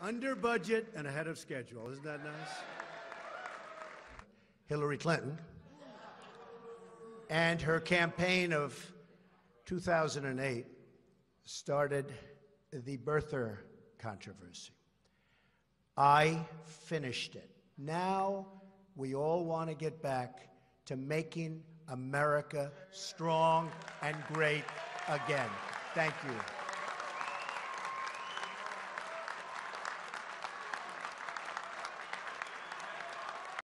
Under budget and ahead of schedule. Isn't that nice? Hillary Clinton and her campaign of 2008 started the birther controversy. I finished it. Now we all want to get back to making America strong and great again. Thank you.